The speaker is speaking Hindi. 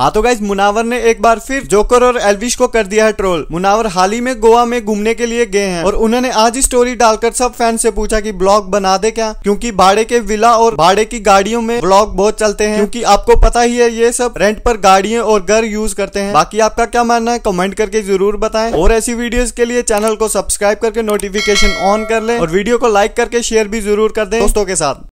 हाँ तो गाइज मुनावर ने एक बार फिर जोकर और एलविश को कर दिया है ट्रोल मुनावर हाल ही में गोवा में घूमने के लिए गए हैं और उन्होंने आज स्टोरी डालकर सब फैन से पूछा कि ब्लॉग बना दे क्या क्योंकि भाड़े के विला और भाड़े की गाड़ियों में ब्लॉग बहुत चलते हैं क्योंकि आपको पता ही है ये सब रेंट पर गाड़ियों और घर यूज करते हैं बाकी आपका क्या मानना है कमेंट करके जरूर बताए और ऐसी वीडियो के लिए चैनल को सब्सक्राइब करके नोटिफिकेशन ऑन कर ले और वीडियो को लाइक करके शेयर भी जरूर कर दे दोस्तों के साथ